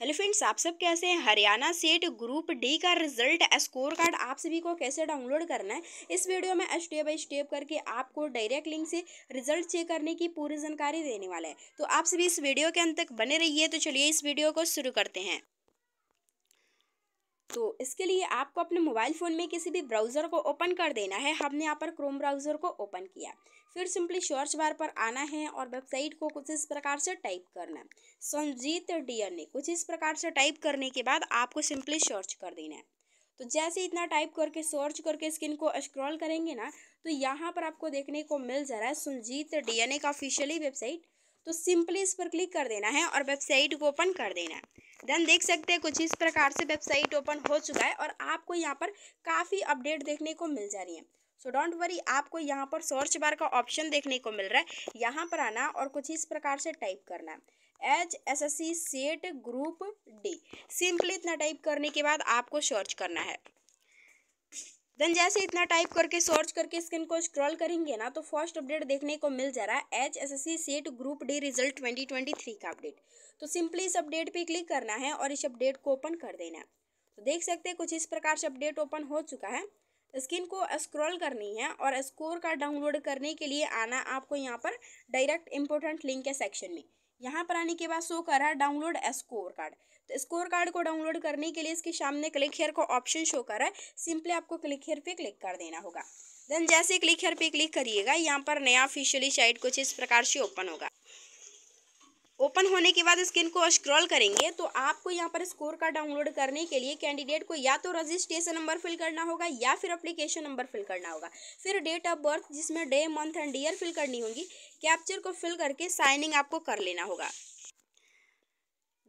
hello friends आप सब कैसे हैं हरियाणा सेट ग्रुप डी का रिजल्ट स्कोर कार्ड आप सभी को कैसे डाउनलोड करना है इस वीडियो में स्टेप बाय स्टेप करके आपको डायरेक्ट लिंक से रिजल्ट चेक करने की पूरी जानकारी देने वाला है तो आप सभी इस वीडियो के अंत तक बने रहिए तो चलिए इस वीडियो को शुरू करते हैं तो इसके लिए आपको अपने मोबाइल फ़ोन में किसी भी ब्राउज़र को ओपन कर देना है हमने यहाँ पर क्रोम ब्राउज़र को ओपन किया फिर सिंपली सर्च बार पर आना है और वेबसाइट को कुछ इस प्रकार से टाइप करना है संजीत डियर ने कुछ इस प्रकार से टाइप करने के बाद आपको सिंपली सर्च कर देना है तो जैसे इतना टाइप करके सर्च करके स्किन को स्क्रॉल करेंगे ना तो यहाँ पर आपको देखने को मिल जा रहा है सुनजीत डीएनए का ऑफिशियली वेबसाइट तो सिंपली इस पर क्लिक कर देना है और वेबसाइट को ओपन कर देना है देन देख सकते हैं कुछ इस प्रकार से वेबसाइट ओपन हो चुका है और आपको यहाँ पर काफ़ी अपडेट देखने को मिल जा रही है सो डोंट वरी आपको यहाँ पर सर्च बार का ऑप्शन देखने को मिल रहा है यहाँ पर आना और कुछ इस प्रकार से टाइप करना है H S S C CET group D simply इतना टाइप करने के बाद आपको सर्च करना है देन जैसे इतना टाइप करके सर्च करके स्क्रीन को स्क्रॉल करेंगे ना तो फर्स्ट अपडेट देखने को मिल जा रहा है H S S C CET group D result twenty twenty three का अपडेट तो सिंपली इस अपडेट पे क्लिक करना है और इस अपडेट को ओपन कर देना है तो देख सकते हैं कुछ इस प्रकार से अपडेट ओपन हो चुका है स्क्रीन को स्क्रॉल करनी है और स्कोर का डाउनलोड करने के लिए आना आपको यहाँ पर डायरेक्ट इंपोर्टेंट लिंक है सेक्शन में यहाँ पर आने के बाद शो कर रहा है डाउनलोड स्कोर कार्ड तो स्कोर कार्ड को डाउनलोड करने के लिए इसके सामने क्लिक हेयर का ऑप्शन शो कर रहा है सिंपली आपको क्लिक हेयर पे क्लिक कर देना होगा देन जैसे क्लिक हेयर पे क्लिक करिएगा यहाँ पर नया ऑफिशियली साइट कुछ इस प्रकार से ओपन होगा ओपन होने के बाद स्क्रीन को स्क्रॉल करेंगे तो आपको यहाँ पर स्कोर कार्ड डाउनलोड करने के लिए कैंडिडेट को या तो रजिस्ट्रेशन नंबर फिल करना होगा या फिर अप्लीकेशन नंबर फिल करना होगा फिर डेट ऑफ बर्थ जिसमें day month and year fill करनी होगी कैप्चर को फिल करके साइनिंग आपको कर लेना होगा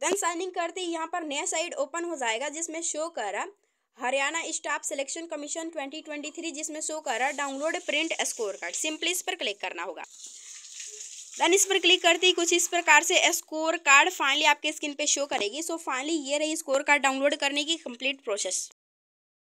देन साइनिंग करते ही यहाँ पर नया साइड ओपन हो जाएगा जिसमें शो कर रहा हरियाणा स्टाफ सिलेक्शन कमीशन 2023 जिसमें शो कर रहा download print score card simply इस पर क्लिक करना होगा देन इस पर क्लिक करते ही कुछ इस प्रकार से स्कोर कार्ड फाइनली आपके स्क्रीन पे शो करेगी सो फाइनली ये रही स्कोर कार्ड डाउनलोड करने की कंप्लीट प्रोसेस